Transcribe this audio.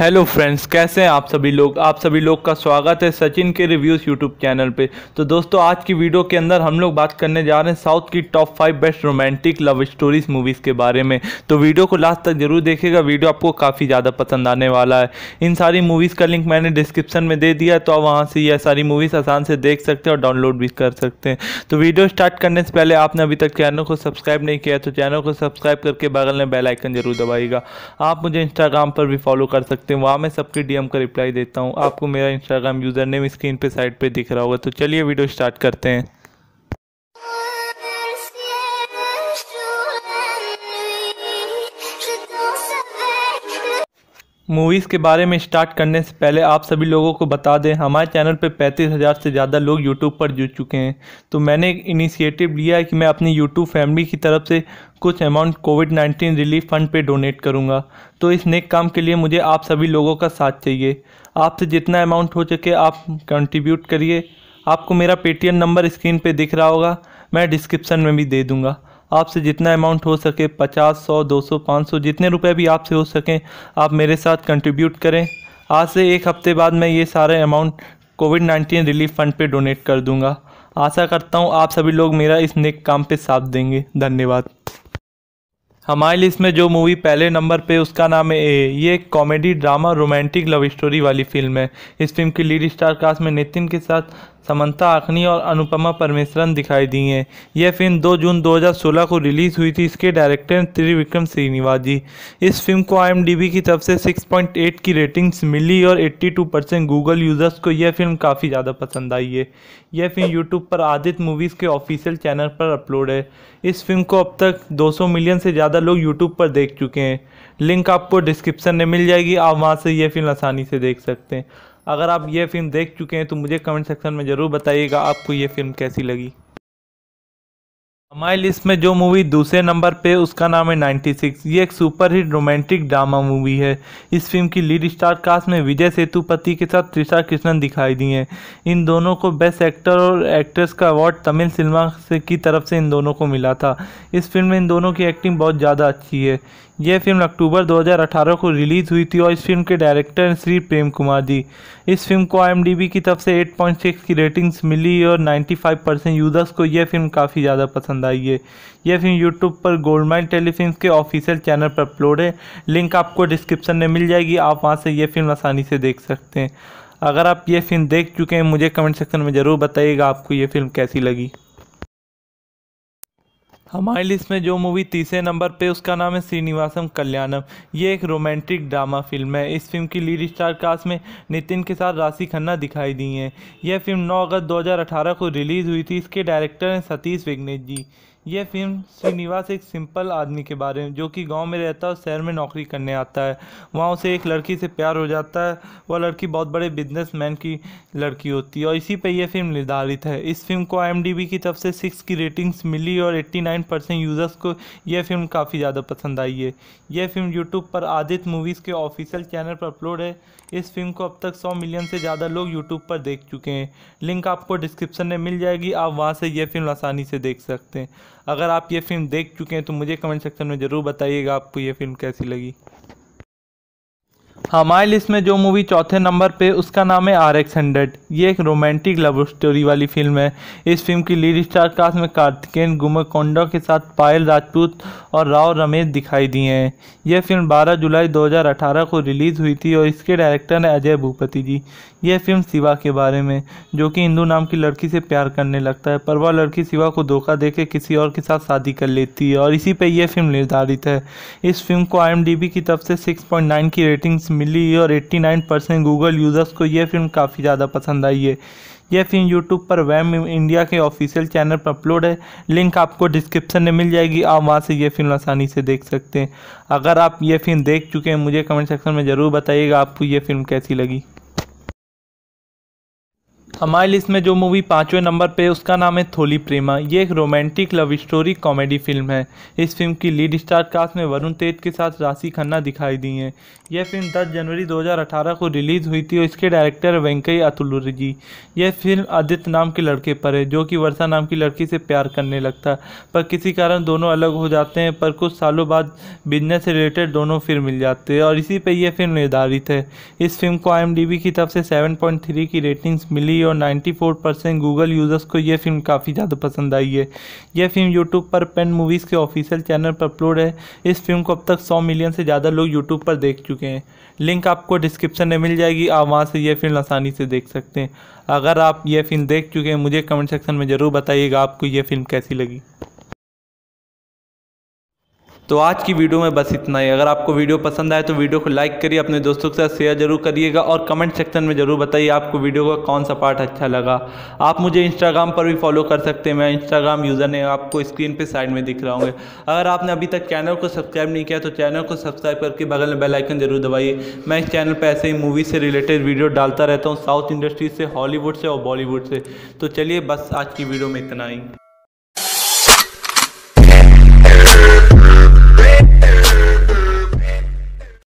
Hello friends कैसे हैं आप सभी लोग आप सभी लोग का स्वागत है सचिन के रिव्यूज़ यूट्यूब चैनल पे तो दोस्तों आज की वीडियो के अंदर हम लोग बात करने जा रहे हैं साउथ की top five best romantic love stories movies के बारे में तो वीडियो को लास्ट तक जरूर देखेगा वीडियो आपको काफ़ी ज़्यादा पसंद आने वाला है इन सारी मूवीज़ का लिंक मैंने डिस्क्रिप्शन में दे दिया तो आप वहाँ से यह सारी मूवीज़ आसान से देख सकते हैं और डाउनलोड भी कर सकते हैं तो वीडियो स्टार्ट करने से पहले आपने अभी तक चैनल को सब्सक्राइब नहीं किया तो चैनल को सब्सक्राइब करके बगल में बेलाइकन जरूर दबाइएगा आप मुझे इंस्टाग्राम पर भी फॉलो कर सकते सकते हैं वहाँ मैं सबके डीएम का रिप्लाई देता हूँ आपको मेरा इंस्टाग्राम यूज़र नेम स्क्रीन पे साइड पे दिख रहा होगा तो चलिए वीडियो स्टार्ट करते हैं मूवीज़ के बारे में स्टार्ट करने से पहले आप सभी लोगों को बता दें हमारे चैनल पे पैंतीस हज़ार से ज़्यादा लोग यूट्यूब पर जुड़ चुके हैं तो मैंने एक इनिशिएटिव लिया है कि मैं अपनी यूट्यूब फैमिली की तरफ से कुछ amount covid nineteen relief fund पे डोनेट करूँगा तो इस नेक काम के लिए मुझे आप सभी लोगों का साथ चाहिए आपसे जितना अमाउंट हो सके आप कंट्रीब्यूट करिए आपको मेरा पेटीएम नंबर स्क्रीन पर दिख रहा होगा मैं डिस्क्रिप्सन में भी दे दूँगा आपसे जितना अमाउंट हो सके पचास सौ दो सौ पाँच सौ जितने रुपए भी आपसे हो सकें आप मेरे साथ कंट्रीब्यूट करें आज से एक हफ्ते बाद मैं ये सारे amount covid nineteen relief fund पे डोनेट कर दूंगा आशा करता हूँ आप सभी लोग मेरा इस नेक काम पे साथ देंगे धन्यवाद हमारी लिस्ट में जो मूवी पहले नंबर पे उसका नाम है ए ये एक comedy drama romantic love story वाली फिल्म है इस फिल्म की लीड स्टार कास्ट में नितिन के साथ समंता आखनी और अनुपमा परमेश्वरन दिखाई दी हैं यह फिल्म 2 जून 2016 को रिलीज़ हुई थी इसके डायरेक्टर त्रिविक्रम श्रीनिवास जी इस फिल्म को आई की तरफ से 6.8 की रेटिंग्स मिली और 82 परसेंट गूगल यूज़र्स को यह फिल्म काफ़ी ज़्यादा पसंद आई है यह फिल्म यूट्यूब पर आदित्य मूवीज़ के ऑफिशियल चैनल पर अपलोड है इस फिल्म को अब तक दो मिलियन से ज़्यादा लोग यूट्यूब पर देख चुके हैं लिंक आपको डिस्क्रिप्शन में मिल जाएगी आप वहाँ से यह फिल्म आसानी से देख सकते हैं अगर आप ये फ़िल्म देख चुके हैं तो मुझे कमेंट सेक्शन में ज़रूर बताइएगा आपको ये फ़िल्म कैसी लगी हमारी लिस्ट में जो मूवी दूसरे नंबर पे उसका नाम है 96 ये एक super hit romantic drama movie है इस फिल्म की लीड स्टार कास्ट में विजय सेतुपति के साथ त्रिषा कृष्णन दिखाई दी हैं इन दोनों को बेस्ट एक्टर और एक्ट्रेस का अवार्ड तमिल सिनेमा से की तरफ से इन दोनों को मिला था इस फिल्म में इन दोनों की एक्टिंग बहुत ज़्यादा अच्छी है यह फिल्म अक्टूबर 2018 को रिलीज़ हुई थी और इस फिल्म के डायरेक्टर श्री प्रेम कुमार जी इस फिल्म को आई की तरफ से 8.6 की रेटिंग्स मिली और 95 परसेंट यूजर्स को यह फिल्म काफ़ी ज़्यादा पसंद पसंद आई है यह फिल्म यूट्यूब पर गोल्ड माइन टेलीफिल्म के ऑफिशियल चैनल पर अपलोड है लिंक आपको डिस्क्रिप्शन में मिल जाएगी आप वहाँ से यह फिल्म आसानी से देख सकते हैं अगर आप ये फिल्म देख चुके हैं मुझे कमेंट सेक्शन में ज़रूर बताइएगा आपको ये फिल्म कैसी लगी हमारी लिस्ट में जो मूवी तीसरे नंबर पे उसका नाम है श्रीनिवासम कल्याणम ये एक रोमांटिक ड्रामा फिल्म है इस फिल्म की लीड स्टार कास्ट में नितिन के साथ राशि खन्ना दिखाई दी हैं यह फिल्म 9 अगस्त 2018 को रिलीज़ हुई थी इसके डायरेक्टर हैं सतीश विघ्नेश जी यह फिल्म श्रीनिवास एक सिंपल आदमी के बारे में जो कि गांव में रहता है और शहर में नौकरी करने आता है वहाँ उसे एक लड़की से प्यार हो जाता है वह लड़की बहुत बड़े बिजनेसमैन की लड़की होती है और इसी पर यह फिल्म निर्धारित है इस फिल्म को आई की तरफ से सिक्स की रेटिंग्स मिली और एट्टी यूज़र्स को यह फिल्म काफ़ी ज़्यादा पसंद आई है यह फिल्म यूट्यूब पर आदित्य मूवीज़ के ऑफिशियल चैनल पर अपलोड है इस फिल्म को अब तक सौ मिलियन से ज़्यादा लोग यूट्यूब पर देख चुके हैं लिंक आपको डिस्क्रिप्शन में मिल जाएगी आप वहाँ से यह फिल्म आसानी से देख सकते हैं अगर आप ये फिल्म देख चुके हैं तो मुझे कमेंट सेक्शन में ज़रूर बताइएगा आपको ये फिल्म कैसी लगी हमारे लिस्ट में जो मूवी चौथे नंबर पे उसका नाम है आर एक्स हंड्रेड ये एक रोमांटिक लव स्टोरी वाली फिल्म है इस फिल्म की लीड स्टार कास्ट में कार्तिकेन गुमकोंडो के साथ पायल राजपूत और राव रमेश दिखाई दिए हैं यह फिल्म 12 जुलाई 2018 को रिलीज़ हुई थी और इसके डायरेक्टर हैं अजय भूपति जी यह फिल्म शिवा के बारे में जो कि इंदू नाम की लड़की से प्यार करने लगता है पर वह लड़की शिवा को धोखा दे किसी और के साथ शादी कर लेती है और इसी पर यह फिल्म निर्धारित है इस फिल्म को आई की तरफ से सिक्स की रेटिंग्स मिली और 89 परसेंट गूगल यूज़र्स को यह फिल्म काफ़ी ज़्यादा पसंद आई है यह फिल्म यूट्यूब पर वैम इंडिया के ऑफिशियल चैनल पर अपलोड है लिंक आपको डिस्क्रिप्शन में मिल जाएगी आप वहाँ से यह फिल्म आसानी से देख सकते हैं अगर आप ये फिल्म देख चुके हैं मुझे कमेंट सेक्शन में ज़रूर बताइएगा आपको ये फिल्म कैसी लगी हमारी लिस्ट में जो मूवी पाँचवें नंबर पे उसका नाम है थोली प्रेमा ये एक romantic love story comedy film है इस फिल्म की लीड स्टार कास्ट में वरुण तेज के साथ राशि खन्ना दिखाई दी हैं यह फिल्म 10 जनवरी 2018 को रिलीज़ हुई थी और इसके डायरेक्टर वेंकई जी यह फिल्म आदित्य नाम के लड़के पर है जो कि वर्षा नाम की लड़की से प्यार करने लगता पर किसी कारण दोनों अलग हो जाते हैं पर कुछ सालों बाद बिजनेस से रिलेटेड दोनों फिर मिल जाते हैं और इसी पर यह फिल्म निर्धारित है इस फिल्म को आई की तरफ से सेवन की रेटिंग्स मिली और और 94 परसेंट गूगल यूज़र्स को यह फिल्म काफ़ी ज़्यादा पसंद आई है यह फिल्म यूट्यूब पर पेन मूवीज़ के ऑफिशियल चैनल पर अपलोड है इस फिल्म को अब तक 100 मिलियन से ज़्यादा लोग यूट्यूब पर देख चुके हैं लिंक आपको डिस्क्रिप्शन में मिल जाएगी आप वहाँ से यह फिल्म आसानी से देख सकते हैं अगर आप यह फिल्म देख चुके हैं मुझे कमेंट सेक्शन में ज़रूर बताइएगा आपको यह फिल्म कैसी लगी तो आज की वीडियो में बस इतना ही अगर आपको वीडियो पसंद आए तो वीडियो को लाइक करिए अपने दोस्तों के साथ शेयर जरूर करिएगा और कमेंट सेक्शन में ज़रूर बताइए आपको वीडियो का कौन सा पार्ट अच्छा लगा आप मुझे इंस्टाग्राम पर भी फॉलो कर सकते हैं मैं इंस्टाग्राम यूज़र ने आपको स्क्रीन पर साइड में दिख रहा हूँ अगर आपने अभी तक चैनल को सब्सक्राइब नहीं किया तो चैनल को सब्सक्राइब करके बगल में बेलाइकन जरूर दबाइए मैं इस चैनल पर ऐसे ही मूवी से रिलेटेड वीडियो डालता रहता हूँ साउथ इंडस्ट्री से हॉलीवुड से और बॉलीवुड से तो चलिए बस आज की वीडियो में इतना ही Yeah.